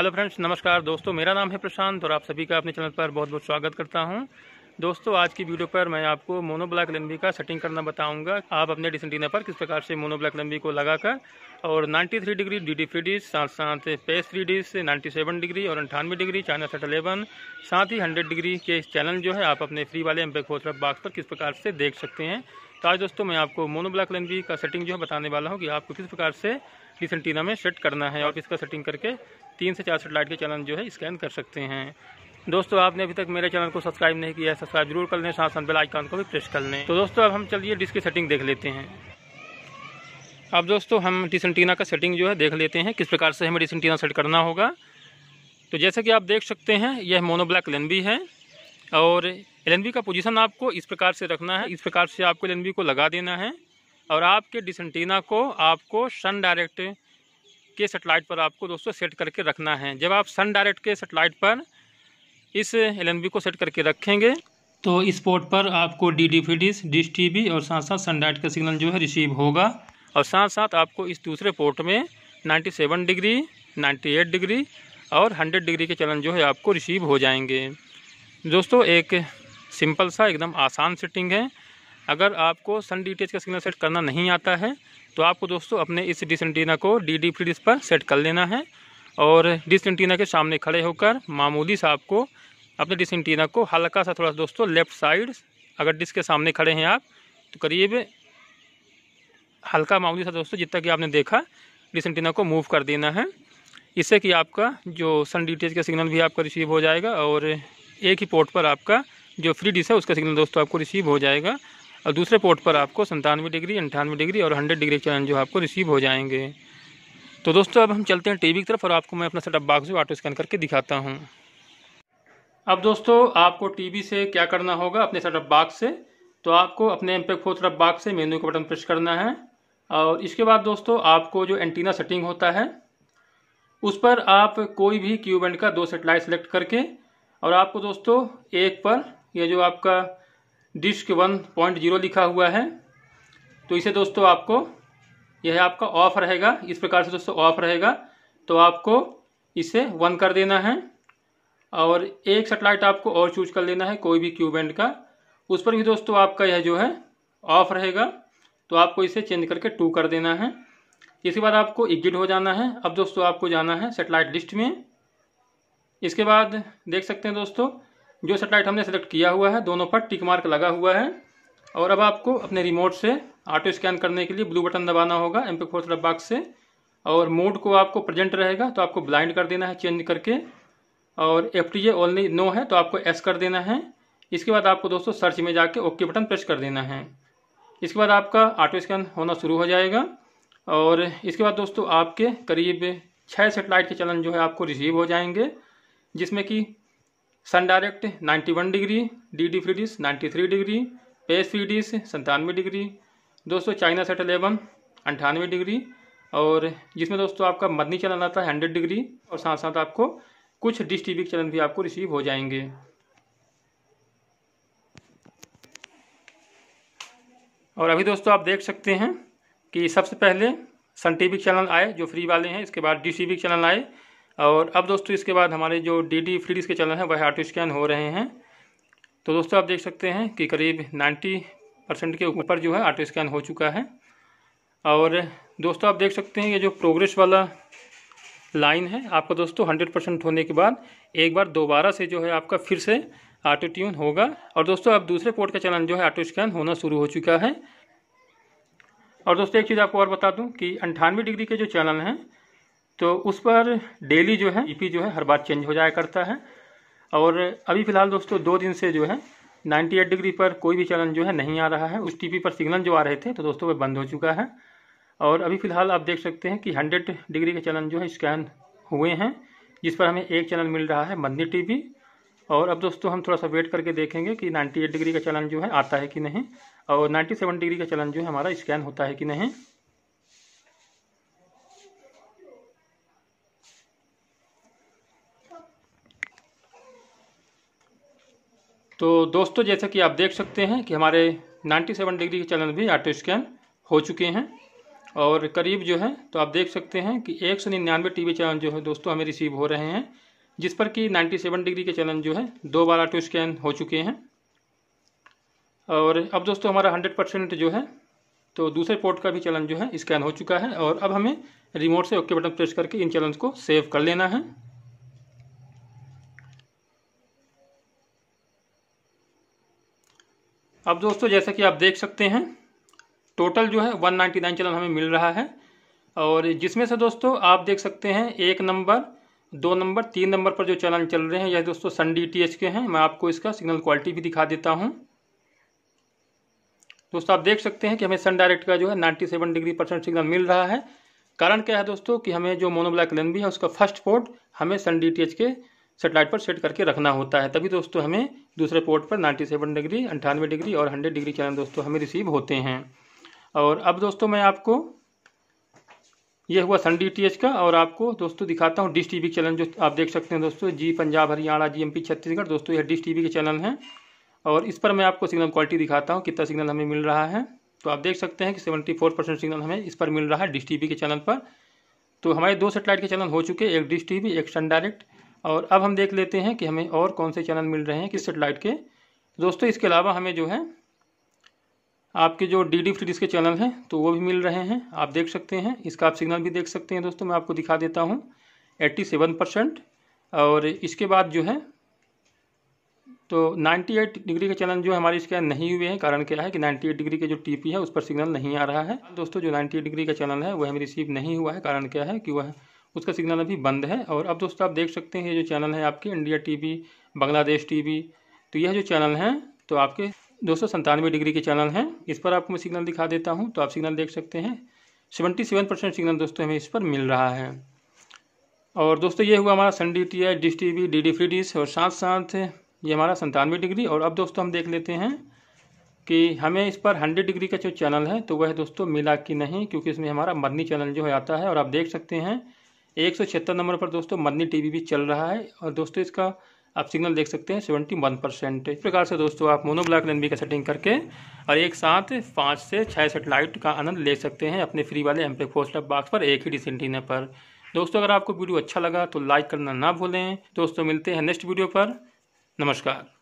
hello friends नमस्कार दोस्तों मेरा नाम है प्रशांत और आप सभी का अपने चैनल पर बहुत बहुत स्वागत करता हूं दोस्तों आज की वीडियो पर मैं आपको मोनो ब्लैक लंबी का सेटिंग करना बताऊंगा आप अपने डिसंटीना पर किस प्रकार से मोनो ब्लैक लंबी को लगाकर और 93 degree D D free dish साथ साथ पेस three dish ninety seven degree और अंठानवे डिग्री चाइना सेट अलेवन साथ ही हंड्रेड डिग्री के चैनल जो है आप अपने फ्री वाले एम्पेक बॉक्स पर किस प्रकार से देख सकते हैं तो आज दोस्तों मैं आपको मोनोब्लॉक लेंस का सेटिंग जो है बताने वाला हूँ कि आपको किस प्रकार से डिस एंटीना में सेट करना है और इसका सेटिंग करके तीन से चार सेट लाइट के चैनल जो है स्कैन कर सकते हैं दोस्तों आपने अभी तक मेरे चैनल को सब्सक्राइब नहीं किया है सब्सक्राइब जरूर कर लें साथ साथ बेल आइकन को भी प्रेस कर लें तो दोस्तों अब हम चलिए डिस्क की सेटिंग देख लेते हैं अब दोस्तों हम डिस एंटीना का सेटिंग जो है देख लेते हैं किस प्रकार से हमें डिस एंटीना सेट करना होगा तो जैसा कि आप देख सकते हैं यह मोनोब्लैक ब्लैक लेन भी है और एल का पोजीशन आपको इस प्रकार से रखना है इस प्रकार से आपको एल को लगा देना है और आपके डिसंटीना को आपको सन डायरेक्ट के सेटेलाइट पर आपको दोस्तों सेट करके रखना है जब आप सन डायरेक्ट के सेटेलाइट पर इस एल को सेट करके रखेंगे तो इस पोर्ट पर आपको D D free dish dish T V और साथ साथ सन डायरेक्ट का सिग्नल जो है रिसीव होगा और साथ साथ आपको इस दूसरे पोर्ट में सेवन डिग्री एट डिग्री और 100 डिग्री के चलन जो है आपको रिसीव हो जाएंगे दोस्तों एक सिंपल सा एकदम आसान सेटिंग है अगर आपको सन डी का सिग्नल सेट करना नहीं आता है तो आपको दोस्तों अपने इस डिस को डी डी फ्री पर सेट कर लेना है और डिस के सामने खड़े होकर मामूली सा आपको अपने डिस को हल्का सा थोड़ा सा दोस्तों लेफ्ट साइड अगर डिस्क के सामने खड़े हैं आप तो करीब हल्का मामूली सा दोस्तों जितना कि आपने देखा डिस को मूव कर देना है इससे कि आपका जो सन डी का सिग्नल भी आपका रिसीव हो जाएगा और एक ही पोर्ट पर आपका जो फ्री डिश है उसका सिग्नल दोस्तों आपको रिसीव हो जाएगा और दूसरे पोर्ट पर आपको संतानवे डिग्री अंठानवे डिग्री और हंड्रेड डिग्री चैनल जो आपको रिसीव हो जाएंगे तो दोस्तों अब हम चलते हैं टीवी की तरफ और आपको मैं अपना सेटअप बॉक्स से ऑटो स्कैन करके दिखाता हूँ अब दोस्तों आपको टीवी से क्या करना होगा अपने सेटअप बॉक्स से तो आपको अपने MPEG four setup box से मेन्यू का बटन प्रेस करना है और इसके बाद दोस्तों आपको जो एंटीना सेटिंग होता है उस पर आप कोई भी क्यूबेंड का दो सेटेलाइट सेलेक्ट करके और आपको दोस्तों एक पर यह जो आपका डिस्क वन पॉइंट जीरो लिखा हुआ है तो इसे दोस्तों आपको यह आपका ऑफ रहेगा इस प्रकार से दोस्तों ऑफ रहेगा तो आपको इसे वन कर देना है और एक सेटेलाइट आपको और चूज कर लेना है कोई भी क्यू बैंड का उस पर भी दोस्तों आपका यह जो है ऑफ रहेगा तो आपको इसे चेंज करके टू कर देना है इसके बाद आपको एग्जिट हो जाना है अब दोस्तों आपको जाना है सेटेलाइट लिस्ट में इसके बाद देख सकते हैं दोस्तों जो सेटेलाइट हमने सेलेक्ट किया हुआ है दोनों पर टिक मार्क लगा हुआ है और अब आपको अपने रिमोट से ऑटो स्कैन करने के लिए ब्लू बटन दबाना होगा M P four setup box से और मोड को आपको प्रेजेंट रहेगा तो आपको ब्लाइंड कर देना है चेंज करके और एफ टी ओनली नो है तो आपको एस कर देना है इसके बाद आपको दोस्तों सर्च में जाके ओके बटन प्रेस कर देना है इसके बाद आपका ऑटो स्कैन होना शुरू हो जाएगा और इसके बाद दोस्तों आपके करीब छः सेटेलाइट के चलन जो है आपको रिसीव हो जाएंगे जिसमें कि Sun direct 91 degree D D free dish three degree पेस फ्रीडिस संतानवे डिग्री दोस्तों चाइना सेट एलेवन अंठानवे डिग्री और जिसमें दोस्तों आपका मदनी चलन आता है हंड्रेड डिग्री और साथ साथ आपको कुछ डिश टीवी के चलन भी आपको रिसीव हो जाएंगे और अभी दोस्तों आप देख सकते हैं कि सबसे पहले सन टी वी चैनल आए जो फ्री वाले हैं इसके बाद डिश टी वी चैनल आए और अब दोस्तों इसके बाद हमारे जो डी डी फ्री के चैनल हैं वह ऑटो स्कैन हो रहे हैं तो दोस्तों आप देख सकते हैं कि करीब 90 परसेंट के ऊपर जो है ऑटो स्कैन हो चुका है और दोस्तों आप देख सकते हैं ये जो प्रोग्रेस वाला लाइन है आपका दोस्तों हंड्रेड परसेंट होने के बाद एक बार दोबारा से जो है आपका फिर से आटो ट्यून होगा और दोस्तों अब दूसरे पोर्ट का चलन जो है आटो स्कैन होना शुरू हो चुका है और दोस्तों एक चीज़ आपको और बता दूं कि अंठानवे डिग्री के जो चैनल हैं तो उस पर डेली जो है ईपी e जो है हर बार चेंज हो जाया करता है और अभी फिलहाल दोस्तों दो दिन से जो है 98 डिग्री पर कोई भी चलन जो है नहीं आ रहा है उस टीपी पर सिग्नल जो आ रहे थे तो दोस्तों वह बंद हो चुका है और अभी फिलहाल आप देख सकते हैं कि 100 डिग्री के चलन जो है स्कैन हुए हैं जिस पर हमें एक चलन मिल रहा है मंदी टीपी और अब दोस्तों हम थोड़ा सा वेट करके देखेंगे कि 98 डिग्री का चलन जो है आता है कि नहीं और 97 डिग्री का चलन जो है हमारा स्कैन होता है कि नहीं तो दोस्तों जैसा कि आप देख सकते हैं कि हमारे 97 डिग्री के चलन भी ऑटो स्कैन हो चुके हैं और करीब जो है तो आप देख सकते हैं कि एक सौ निन्यानवे टी चलन जो है दोस्तों हमें रिसीव हो रहे हैं जिस पर कि 97 डिग्री के चलन जो है दो बार ऑटो स्कैन हो चुके हैं और अब दोस्तों हमारा हंड्रेड परसेंट जो है तो दूसरे पोर्ट का भी चलन जो है स्कैन हो चुका है और अब हमें रिमोट से ओके बटन प्रेस करके इन चलन को सेव कर लेना है अब दोस्तों जैसा कि आप देख सकते हैं टोटल जो है 199 चलन हमें मिल रहा है और जिसमें से दोस्तों आप देख सकते हैं एक नंबर दो नंबर तीन नंबर पर जो चलन चल रहे हैं यह दोस्तों सन डी टी एच के हैं मैं आपको इसका सिग्नल क्वालिटी भी दिखा देता हूँ दोस्तों आप देख सकते हैं कि हमें सन डायरेक्ट का जो है 97 डिग्री परसेंट सिग्नल मिल रहा है कारण क्या है दोस्तों कि हमें जो मोनोब्लैक लेन भी है उसका फर्स्ट पोर्ट हमें सन डी टी एच के सेटेलाइट पर सेट करके रखना होता है तभी दोस्तों हमें दूसरे पोर्ट पर 97 डिग्री अंठानवे डिग्री और 100 डिग्री चैनल दोस्तों हमें रिसीव होते हैं और अब दोस्तों मैं आपको यह हुआ सन डी का और आपको दोस्तों दिखाता हूँ डिश टी चैनल जो आप देख सकते हैं दोस्तों जी पंजाब हरियाणा जी छत्तीसगढ़ दोस्तों यह डिश टी के चैनल हैं और इस पर मैं आपको सिग्नल क्वालिटी दिखाता हूँ कितना सिग्नल हमें मिल रहा है तो आप देख सकते हैं कि 74 परसेंट सिग्नल हमें इस पर मिल रहा है डिश टी के चैनल पर तो हमारे दो सेटेलाइट के चैनल हो चुके हैं एक डिश टी एक सन डायरेक्ट और अब हम देख लेते हैं कि हमें और कौन से चैनल मिल रहे हैं किस सेटेलाइट के दोस्तों इसके अलावा हमें जो है आपके जो डी डी फ्रीडिस के चैनल हैं तो वो भी मिल रहे हैं आप देख सकते हैं इसका आप सिग्नल भी देख सकते हैं दोस्तों मैं आपको दिखा देता हूँ एट्टी सेवन परसेंट और इसके बाद जो है तो 98 डिग्री के चैनल जो हमारे इसके नहीं हुए हैं कारण क्या है कि 98 डिग्री के जो टी है उस पर सिग्नल नहीं आ रहा है दोस्तों जो नाइन्टी डिग्री का चैनल है वह हमें रिसीव नहीं हुआ है कारण क्या है कि वह उसका सिग्नल अभी बंद है और अब दोस्तों आप देख सकते हैं ये जो चैनल है आपके इंडिया टीवी बांग्लादेश टीवी तो यह जो चैनल है तो आपके दो सौ संतानवे डिग्री के चैनल हैं इस पर आपको मैं सिग्नल दिखा देता हूँ तो आप सिग्नल देख सकते हैं सेवेंटी सेवन परसेंट सिग्नल दोस्तों हमें इस पर मिल रहा है और दोस्तों ये हुआ हमारा Sun D T I dish T V D D free और साथ साथ ये हमारा संतानवे डिग्री और अब दोस्तों हम देख लेते हैं कि हमें इस पर हंड्रेड डिग्री का जो चैनल है तो वह दोस्तों मिला कि नहीं क्योंकि इसमें हमारा मदनी चैनल जो है आता है और आप देख सकते हैं एक सौ छिहत्तर नंबर पर दोस्तों मदनी टीवी भी चल रहा है और दोस्तों इसका आप सिग्नल देख सकते हैं सेवेंटी वन परसेंट इस प्रकार से दोस्तों आप मोनोब्लॉक लेंबी का सेटिंग करके और एक साथ पाँच से छः सेटेलाइट का आनंद ले सकते हैं अपने फ्री वाले एम्पे फोस्टअप बॉक्स पर एक ही डिस एंटीना पर दोस्तों अगर आपको वीडियो अच्छा लगा तो लाइक करना ना भूलें दोस्तों मिलते हैं नेक्स्ट वीडियो पर नमस्कार